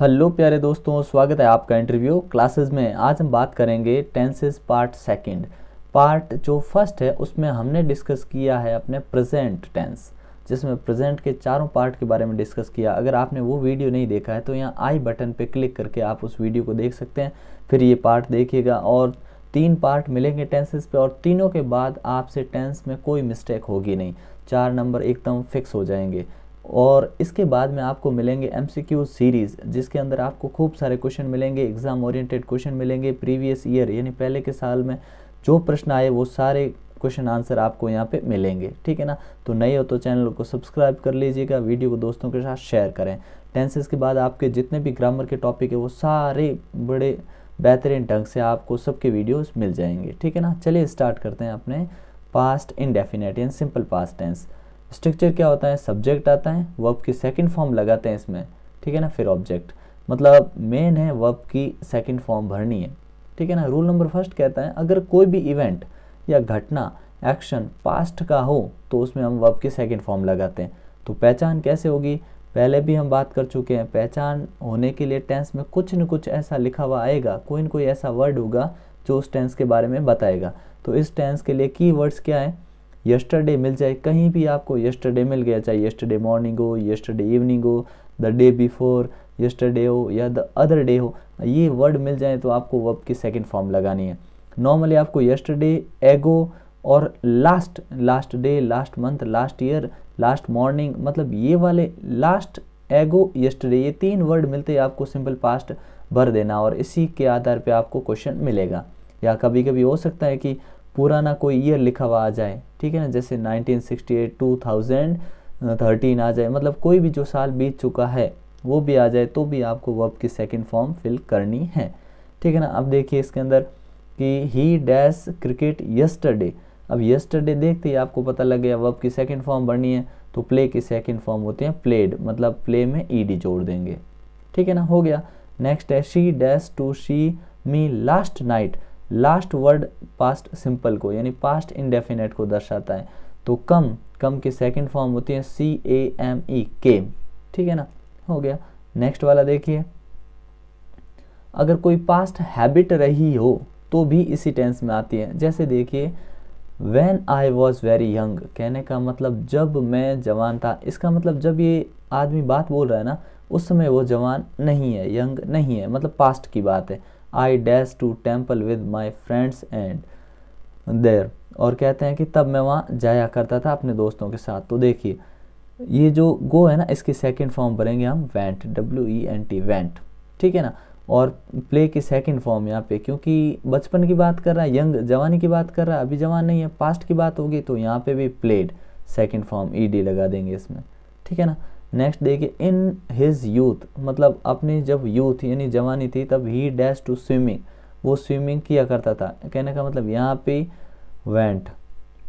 hello प्यारे दोस्तों स्वागत है आपका इंटरव्यू क्लासेस में आज हम बात करेंगे टेंसेस पार्ट सेकंड पार्ट जो फर्स्ट है उसमें हमने डिस्कस किया है अपने प्रेजेंट टेंस जिसमें प्रेजेंट के चारों पार्ट के बारे में डिस्कस किया अगर आपने वो वीडियो नहीं देखा है तो यहाँ आई बटन पे क्लिक करके आप उस वीडियो को देख सकते हैं फिर ये पार्ट देखिएगा और तीन पार्ट मिलेंगे टेंसेस पे और तीनों के बाद आपसे टेंस में कोई मिस्टेक होगी नहीं चार नंबर एकदम फिक्स हो जाएंगे और इसके बाद में आपको मिलेंगे एम सीरीज़ जिसके अंदर आपको खूब सारे क्वेश्चन मिलेंगे एग्ज़ाम ओरिएंटेड क्वेश्चन मिलेंगे प्रीवियस ईयर यानी पहले के साल में जो प्रश्न आए वो सारे क्वेश्चन आंसर आपको यहाँ पे मिलेंगे ठीक है ना तो नए हो तो चैनल को सब्सक्राइब कर लीजिएगा वीडियो को दोस्तों के साथ शेयर करें टेंसेस के बाद आपके जितने भी ग्रामर के टॉपिक है वो सारे बड़े बेहतरीन ढंग से आपको सबके वीडियोस मिल जाएंगे ठीक है ना चलिए स्टार्ट करते हैं अपने पास्ट इनडेफिनेट यानी सिंपल पास्ट टेंस स्ट्रक्चर क्या होता है सब्जेक्ट आता है वर्ब की सेकंड फॉर्म लगाते हैं इसमें ठीक है ना फिर ऑब्जेक्ट मतलब मेन है वर्ब की सेकंड फॉर्म भरनी है ठीक है ना रूल नंबर फर्स्ट कहता है अगर कोई भी इवेंट या घटना एक्शन पास्ट का हो तो उसमें हम वर्ब की सेकंड फॉर्म लगाते हैं तो पहचान कैसे होगी पहले भी हम बात कर चुके हैं पहचान होने के लिए टेंस में कुछ न कुछ ऐसा लिखा हुआ आएगा कोई न कोई ऐसा वर्ड होगा जो उस टेंस के बारे में बताएगा तो इस टेंस के लिए की वर्ड्स क्या है यस्टरडे मिल जाए कहीं भी आपको यस्टरडे मिल गया चाहे यस्टरडे मॉर्निंग हो यस्टरडे इवनिंग हो द डे बिफोर यस्टरडे हो या द अदर डे हो ये वर्ड मिल जाए तो आपको वर्ब की सेकेंड फॉर्म लगानी है नॉर्मली आपको यस्टरडे एगो और last last day last month last year last morning मतलब ये वाले लास्ट एगो यस्टरडे ये तीन वर्ड मिलते हैं आपको सिंपल पास्ट भर देना और इसी के आधार पे आपको क्वेश्चन मिलेगा या कभी कभी हो सकता है कि पुराना कोई ईयर लिखा हुआ आ जाए ठीक है ना जैसे 1968 2013 थर्टीन आ जाए मतलब कोई भी जो साल बीत चुका है वो भी आ जाए तो भी आपको वर्ब की सेकंड फॉर्म फिल करनी है ठीक है ना अब देखिए इसके अंदर कि ही डैश क्रिकेट यस्टरडे अब यस्टरडे देखते ही आपको पता लग गया वर्ब की सेकंड फॉर्म बननी है तो प्ले की सेकंड फॉर्म होते हैं प्लेड मतलब प्ले में ईडी जोड़ देंगे ठीक है ना हो गया नेक्स्ट है she dash to see me last night last word past simple को यानी पास्ट इनडेफिनेट को दर्शाता है तो कम कम की सेकंड फॉर्म होती है सी ए एम ई के ठीक है ना हो गया नेक्स्ट वाला देखिए अगर कोई पास्ट हैबिट रही हो तो भी इसी टेंस में आती है जैसे देखिए when I was very young कहने का मतलब जब मैं जवान था इसका मतलब जब ये आदमी बात बोल रहा है ना उस समय वो जवान नहीं है यंग नहीं है मतलब पास्ट की बात है I dash to temple with my friends and there और कहते हैं कि तब मैं वहाँ जाया करता था अपने दोस्तों के साथ तो देखिए ये जो गो है ना इसकी सेकेंड फॉर्म भरेंगे हम went W E N T went ठीक है ना और प्ले की सेकेंड फॉर्म यहाँ पे क्योंकि बचपन की बात कर रहा है यंग जवानी की बात कर रहा है अभी जवान नहीं है पास्ट की बात होगी तो यहाँ पे भी played second form E D लगा देंगे इसमें ठीक है ना नेक्स्ट देखिए इन हिज यूथ मतलब अपनी जब यूथ यानी जवानी थी तब ही डैश टू स्विमिंग वो स्विमिंग किया करता था कहने का मतलब यहाँ पे वेंट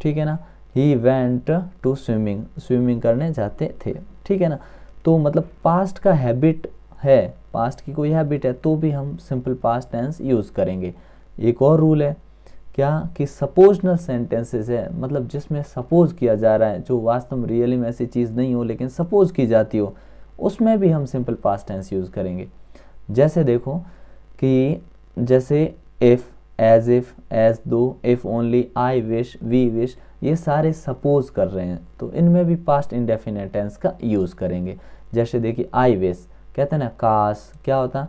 ठीक है ना he went to swimming swimming करने जाते थे ठीक है ना तो मतलब पास्ट का हैबिट है पास्ट की कोई हैबिट है तो भी हम सिंपल पास्ट टेंस यूज़ करेंगे एक और रूल है क्या कि सपोजनल सेंटेंसेस है मतलब जिसमें सपोज किया जा रहा है जो वास्तव में रियली में ऐसी चीज़ नहीं हो लेकिन सपोज की जाती हो उसमें भी हम सिंपल पास्ट टेंस यूज़ करेंगे जैसे देखो कि जैसे if as if as though if only I wish we wish ये सारे सपोज कर रहे हैं तो इनमें भी पास्ट इंडेफिनेट टेंस का यूज़ करेंगे जैसे देखिए आई विश कहते हैं ना काश क्या होता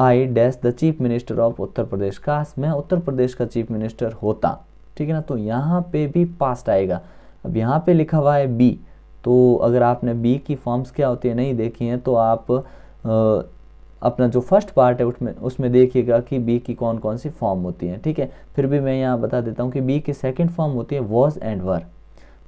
I dash the chief minister of Uttar Pradesh काश मैं उत्तर प्रदेश का चीफ मिनिस्टर होता ठीक है ना तो यहाँ पे भी पास्ट आएगा अब यहाँ पे लिखा हुआ है बी तो अगर आपने बी की फॉर्म्स क्या होती है नहीं देखी हैं तो आप आ, अपना जो फर्स्ट पार्ट है उसमें उसमें देखिएगा कि बी की कौन कौन सी फॉर्म होती है ठीक है फिर भी मैं यहाँ बता देता हूँ कि बी की सेकेंड फॉर्म होती है वॉज एंड वर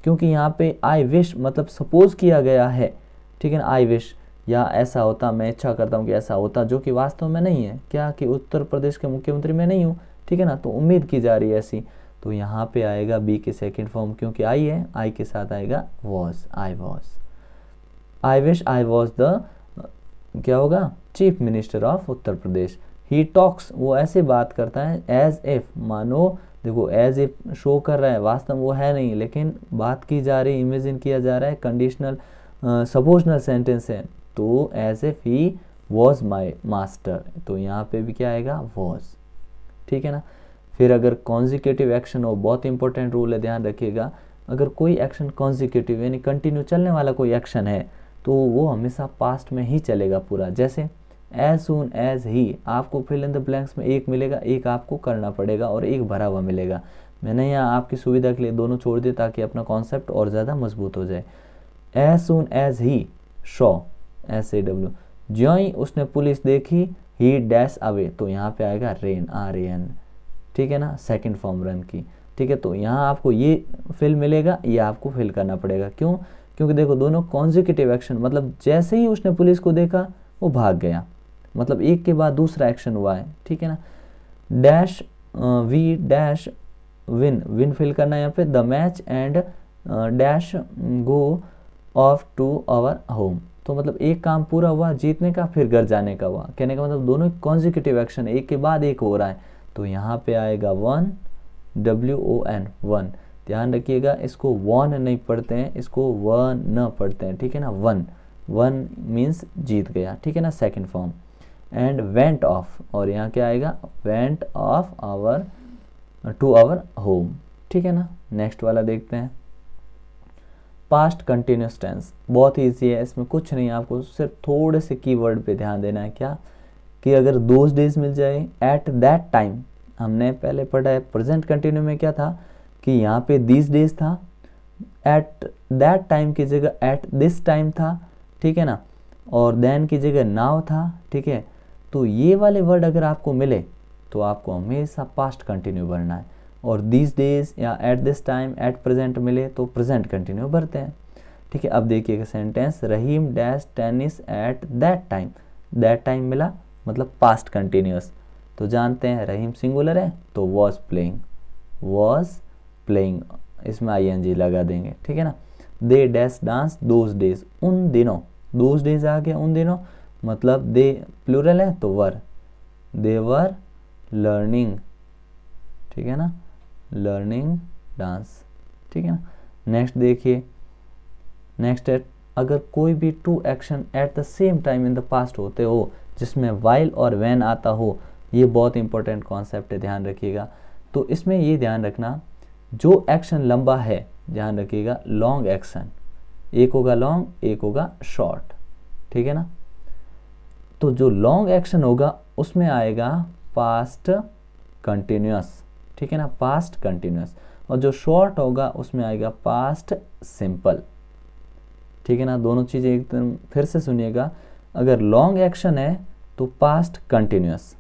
क्योंकि यहाँ पे आई विश मतलब सपोज किया गया है ठीक है ना आई विश या ऐसा होता मैं इच्छा करता हूँ कि ऐसा होता जो कि वास्तव में नहीं है क्या कि उत्तर प्रदेश के मुख्यमंत्री मैं नहीं हूँ ठीक है ना तो उम्मीद की जा रही है ऐसी तो यहाँ पे आएगा बी के सेकंड फॉर्म क्योंकि आई है आई के साथ आएगा was I was I wish I was the क्या होगा chief minister of Uttar Pradesh he talks वो ऐसे बात करता है एज इफ मानो देखो एज इफ शो कर रहा है वास्तव वो है नहीं लेकिन बात की जा रही इमेजिन किया जा रहा है कंडीशनल सपोजनल सेंटेंस है तो as if he was my master तो यहाँ पे भी क्या आएगा वॉज ठीक है ना फिर अगर कॉन्जिक्यूटिव एक्शन हो बहुत इंपॉर्टेंट रूल है ध्यान रखिएगा अगर कोई एक्शन कॉन्जिक्यूटिव यानी कंटिन्यू चलने वाला कोई एक्शन है तो वो हमेशा पास्ट में ही चलेगा पूरा जैसे एज सुन एज ही आपको फिल इन द ब्लैंक्स में एक मिलेगा एक आपको करना पड़ेगा और एक भरा हुआ मिलेगा मैंने यहाँ आपकी सुविधा के लिए दोनों छोड़ दिए ताकि अपना कॉन्सेप्ट और ज़्यादा मजबूत हो जाए as soon as he saw S A W ज्यो ही उसने पुलिस देखी ही डैश अवे तो यहाँ पे आएगा रेन आर ए एन ठीक है ना सेकंड फॉर्म रन की ठीक है तो यहाँ आपको ये फिल मिलेगा ये आपको फिल करना पड़ेगा क्यों क्योंकि देखो दोनों कॉन्जिक्यूटिव एक्शन मतलब जैसे ही उसने पुलिस को देखा वो भाग गया मतलब एक के बाद दूसरा एक्शन हुआ है ठीक है ना dash we dash win win फिल करना है यहाँ पे the match and dash go off to our home तो मतलब एक काम पूरा हुआ जीतने का फिर घर जाने का हुआ कहने का मतलब दोनों कॉन्जिक्यूटिव एक्शन एक के बाद एक हो रहा है तो यहाँ पे आएगा won W O N won ध्यान रखिएगा इसको वन नहीं पढ़ते हैं इसको वन न पढ़ते हैं ठीक है ना वन वन मीन्स जीत गया ठीक है ना second form and went off और यहाँ क्या आएगा went off our to our home ठीक है ना नेक्स्ट वाला देखते हैं पास्ट कंटिन्यूस टेंस बहुत ईजी है इसमें कुछ नहीं आपको सिर्फ थोड़े से कीवर्ड पे ध्यान देना है क्या कि अगर दोज डेज मिल जाए एट दैट टाइम हमने पहले पढ़ा है प्रेजेंट कंटिन्यू में क्या था कि यहाँ पे दिस डेज था एट दैट टाइम की जगह एट दिस टाइम था ठीक है ना और देन की जगह नाव था ठीक है तो ये वाले वर्ड अगर आपको मिले तो आपको हमेशा पास्ट कंटिन्यू बनना है और दीज डेज या at this time at present मिले तो प्रेजेंट कंटिन्यू भरते हैं ठीक है अब देखिएगा sentence Rahim dash tennis at that time that time मिला मतलब पास्ट कंटिन्यूस तो जानते हैं रहीम सिंगुलर है तो वॉज प्लेइंग वॉज प्लेइंग इसमें आई एन जी लगा देंगे ठीक है ना they dash dance those days उन दिनों दोज डेज आ गया उन दिनों मतलब दे प्लूरल है तो वर दे वर लर्निंग ठीक है ना लर्निंग डांस ठीक है ना नेक्स्ट देखिए नेक्स्ट है अगर कोई भी two action at the same time in the past होते हो जिसमें वाइल और वैन आता हो ये बहुत इंपॉर्टेंट कॉन्सेप्ट है ध्यान रखिएगा तो इसमें ये ध्यान रखना जो एक्शन लंबा है ध्यान रखिएगा लॉन्ग एक्शन एक होगा लॉन्ग एक होगा शॉर्ट ठीक है ना तो जो लॉन्ग एक्शन होगा उसमें आएगा पास्ट कंटिन्यूस ठीक है ना पास्ट कंटिन्यूस और जो शॉर्ट होगा उसमें आएगा पास्ट सिंपल ठीक है ना दोनों चीज़ें एकदम फिर से सुनिएगा अगर लॉन्ग एक्शन है तो पास्ट कंटिन्यूस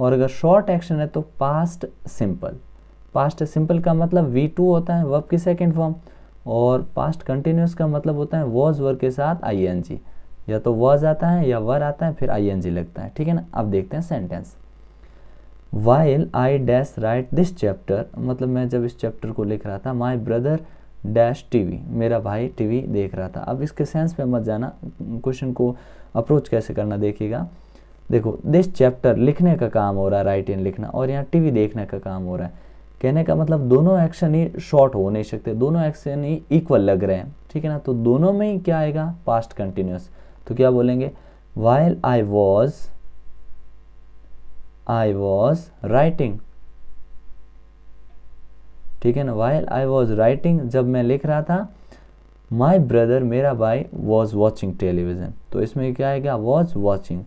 और अगर शॉर्ट एक्शन है तो पास्ट सिंपल पास्ट सिंपल का मतलब वी टू होता है वर्ब की सेकेंड फॉर्म और पास्ट कंटिन्यूस का मतलब होता है वॉज वर्ग के साथ आई एन जी या तो वॉज आता है या वर आता है फिर आई एन जी लगता है ठीक है ना अब देखते हैं sentence while I dash write this chapter मतलब मैं जब इस चैप्टर को लिख रहा था माई ब्रदर डैश टीवी मेरा भाई टीवी देख रहा था अब इसके सेंस में मत जाना क्वेश्चन को अप्रोच कैसे करना देखिएगा देखो दिस चैप्टर लिखने का काम हो रहा है राइट इन लिखना और यहाँ टीवी देखने का काम हो रहा है कहने का मतलब दोनों एक्शन ही शॉर्ट हो नहीं सकते दोनों एक्शन ही इक्वल लग रहे हैं ठीक है ना तो दोनों में ही क्या आएगा पास्ट कंटिन्यूस तो क्या बोलेंगे while I was I was writing ठीक है ना वाइल आई वॉज राइटिंग जब मैं लिख रहा था माई ब्रदर मेरा भाई वॉज वॉचिंग टेलीविज़न तो इसमें क्या आएगा वॉज वॉचिंग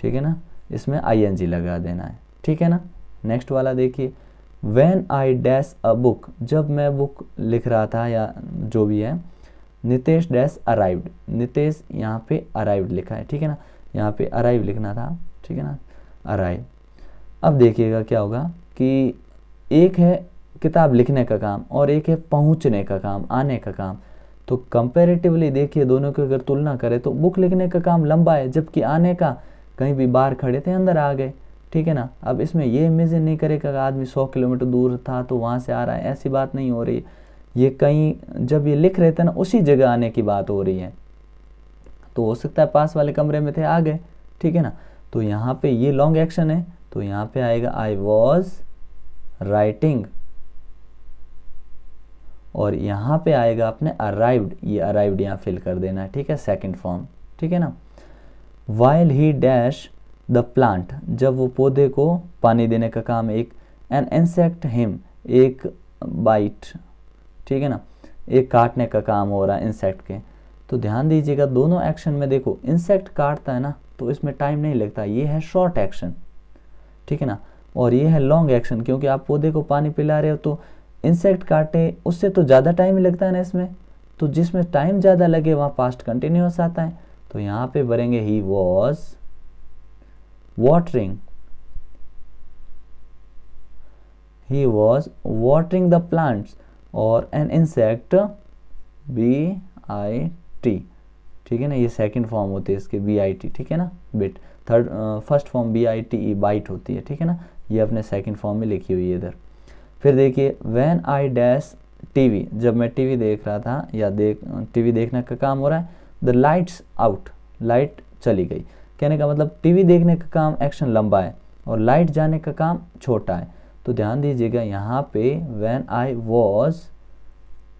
ठीक है ना इसमें आई एन जी लगा देना है ठीक है ना नेक्स्ट वाला देखिए when I dash a book जब मैं बुक लिख रहा था या जो भी है नितेश डैश अराइव्ड नितेश यहाँ पे अराइव्ड लिखा है ठीक है ना यहाँ पे अराइव लिखना था ठीक है ना अराइव अब देखिएगा क्या होगा कि एक है किताब लिखने का काम और एक है पहुंचने का काम आने का काम तो कंपेरेटिवली देखिए दोनों की अगर तुलना करें तो बुक लिखने का काम लंबा है जबकि आने का कहीं भी बाहर खड़े थे अंदर आ गए ठीक है ना अब इसमें ये इमेजिन नहीं करेगा आदमी सौ किलोमीटर दूर था तो वहाँ से आ रहा है ऐसी बात नहीं हो रही ये कहीं जब ये लिख रहे थे ना उसी जगह आने की बात हो रही है तो हो सकता है पास वाले कमरे में थे आ गए ठीक है ना तो यहाँ पे ये लॉन्ग एक्शन है तो यहाँ पे आएगा आई वॉज राइटिंग और यहाँ पे आएगा आपने अराइव्ड ये अराइव्ड यहाँ फिल कर देना है ठीक है सेकंड फॉर्म ठीक है ना while he dash the plant जब वो पौधे को पानी देने का काम एक एन इंसेक्ट हिम एक बाइट ठीक है ना एक काटने का काम हो रहा है इंसेक्ट के तो ध्यान दीजिएगा दोनों एक्शन में देखो इंसेक्ट काटता है ना तो इसमें टाइम नहीं लगता ये है शॉर्ट एक्शन ठीक है ना और ये है लॉन्ग एक्शन क्योंकि आप पौधे को पानी पिला रहे हो तो इंसेक्ट काटे उससे तो ज़्यादा टाइम लगता है ना इसमें तो जिसमें टाइम ज़्यादा लगे वहाँ पास्ट कंटिन्यूस आता है तो यहाँ पे भरेंगे he was watering he was watering the plants और an insect B I T ठीक है ना ये सेकंड फॉर्म होते हैं इसके बी आई टी ठीक है ना bit third first form B I T E bite होती है ठीक है ना ये अपने सेकंड फॉर्म में लिखी हुई है इधर फिर देखिए वैन आई डैश टीवी जब मैं टीवी देख रहा था या देख टीवी देखने का काम हो रहा है द लाइट्स आउट लाइट चली गई कहने का मतलब टीवी देखने का काम एक्शन लंबा है और लाइट जाने का काम छोटा है तो ध्यान दीजिएगा यहाँ पे when I was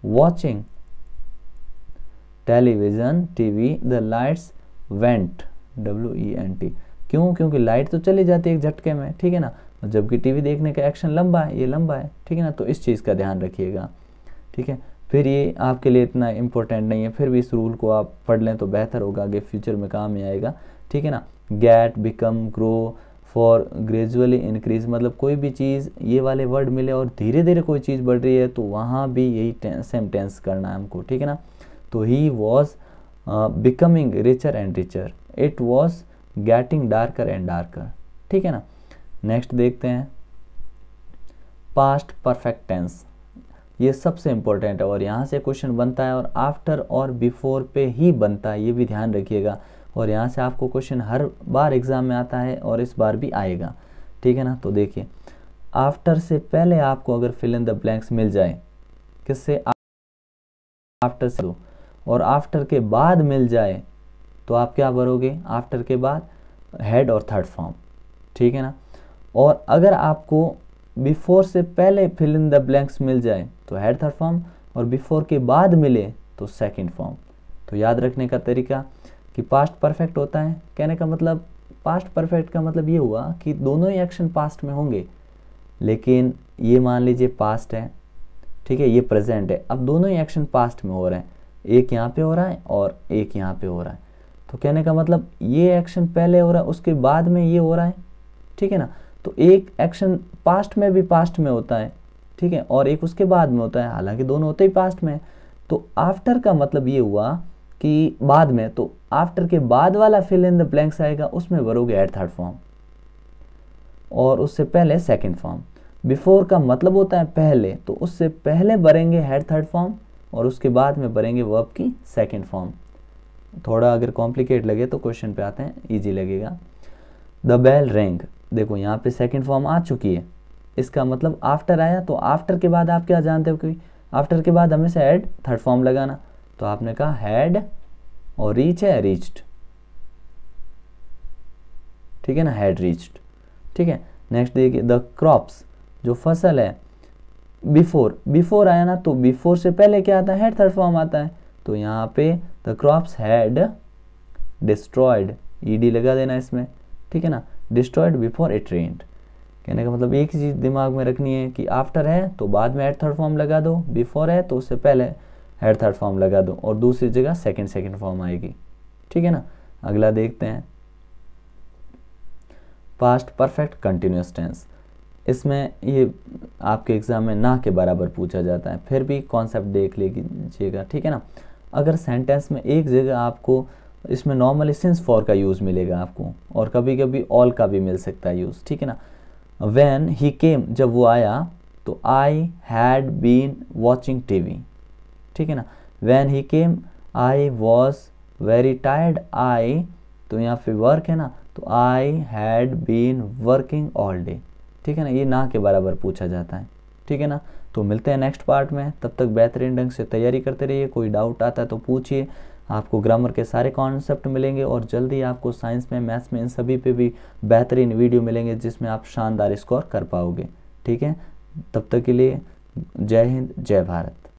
watching television TV the lights went W E N T क्यों क्योंकि लाइट तो चली जाती है एक झटके में ठीक है ना जबकि टीवी देखने का एक्शन लंबा है ये लंबा है ठीक है ना तो इस चीज़ का ध्यान रखिएगा ठीक है फिर ये आपके लिए इतना इंपॉर्टेंट नहीं है फिर भी इस रूल को आप पढ़ लें तो बेहतर होगा आगे फ्यूचर में काम ही आएगा ठीक है ना get become grow for gradually increase मतलब कोई भी चीज़ ये वाले वर्ड मिले और धीरे धीरे कोई चीज़ बढ़ रही है तो वहाँ भी यही सेम टेंस करना है हमको ठीक है ना तो he was becoming richer and richer it was getting darker and darker ठीक है ना नेक्स्ट देखते हैं पास्ट परफेक्ट टेंस ये सबसे इम्पोर्टेंट है और यहाँ से क्वेश्चन बनता है और आफ्टर और बिफोर पे ही बनता है ये भी ध्यान रखिएगा और यहाँ से आपको क्वेश्चन हर बार एग्ज़ाम में आता है और इस बार भी आएगा ठीक है ना तो देखिए आफ्टर से पहले आपको अगर फिल इन द ब्लैंक्स मिल जाए किससे आफ्टर से दो और आफ्टर के बाद मिल जाए तो आप क्या भरोगे आफ्टर के बाद हेड और थर्ड फॉर्म ठीक है ना और अगर आपको बिफोर से पहले फिल इन द ब्लैंक्स मिल जाए तो हेड थर्ड फॉर्म और बिफोर के बाद मिले तो सेकंड फॉर्म तो याद रखने का तरीका कि पास्ट परफेक्ट होता है कहने का मतलब पास्ट परफेक्ट का मतलब ये हुआ कि दोनों ही एक्शन पास्ट में होंगे लेकिन ये मान लीजिए पास्ट है ठीक है ये प्रेजेंट है अब दोनों ही एक्शन पास्ट में हो रहे हैं एक यहाँ पे हो रहा है और एक यहाँ पे हो रहा है तो कहने का मतलब ये एक्शन पहले हो रहा है उसके बाद में ये हो रहा है ठीक है ना तो एक एक्शन पास्ट में भी पास्ट में होता है ठीक है और एक उसके बाद में होता है हालांकि दोनों होते ही पास्ट में तो आफ्टर का मतलब ये हुआ कि बाद में तो आफ्टर के बाद वाला फिल इन द ब्लैंक्स आएगा उसमें भरोगे एट थर्ड फॉर्म और उससे पहले सेकेंड फॉर्म बिफोर का मतलब होता है पहले तो उससे पहले भरेंगे हेड थर्ड फॉर्म और उसके बाद में भरेंगे वर्ब की सेकेंड फॉर्म थोड़ा अगर कॉम्प्लिकेट लगे तो क्वेश्चन पे आते हैं ईजी लगेगा द बेल रेंग देखो यहाँ पे सेकेंड फॉर्म आ चुकी है इसका मतलब आफ्टर आया तो आफ्टर के बाद आप क्या जानते हो कि आफ्टर के बाद हमेशा हैड थर्ड फॉर्म लगाना तो आपने कहा हैड और रीच है रीच्ड ठीक है ना हैड रीच्ड ठीक है नेक्स्ट देखिए द क्रॉप्स जो फसल है बिफोर बिफोर आया ना तो बिफोर से पहले क्या आता है हेड थर्ड फॉर्म आता है तो यहाँ पे the crops had destroyed E लगा देना इसमें ठीक है ना डिस्ट्रॉयड बिफोर इट रेंट कहने का मतलब एक चीज़ दिमाग में रखनी है कि आफ्टर है तो बाद में हेड थर्ड फॉर्म लगा दो बिफोर है तो उससे पहले हेड थर्ड फॉर्म लगा दो और दूसरी जगह सेकेंड सेकेंड फॉर्म आएगी ठीक है ना अगला देखते हैं पास्ट परफेक्ट कंटिन्यूस टेंस इसमें ये आपके एग्ज़ाम में ना के बराबर पूछा जाता है फिर भी कॉन्सेप्ट देख लीजिएगा ठीक है ना अगर सेंटेंस में एक जगह आपको इसमें नॉर्मली सिंस फॉर का यूज़ मिलेगा आपको और कभी कभी ऑल का भी मिल सकता है यूज़ ठीक है ना वैन ही केम जब वो आया तो I had been watching we ठीक है ना when he came I was very tired I तो यहाँ पे वर्क है ना तो I had been working all day ठीक है ना ये ना के बराबर पूछा जाता है ठीक है ना तो मिलते हैं नेक्स्ट पार्ट में तब तक बेहतरीन ढंग से तैयारी करते रहिए कोई डाउट आता है तो पूछिए आपको ग्रामर के सारे कॉन्सेप्ट मिलेंगे और जल्दी आपको साइंस में मैथ्स में इन सभी पे भी बेहतरीन वीडियो मिलेंगे जिसमें आप शानदार स्कोर कर पाओगे ठीक है तब तक के लिए जय हिंद जय भारत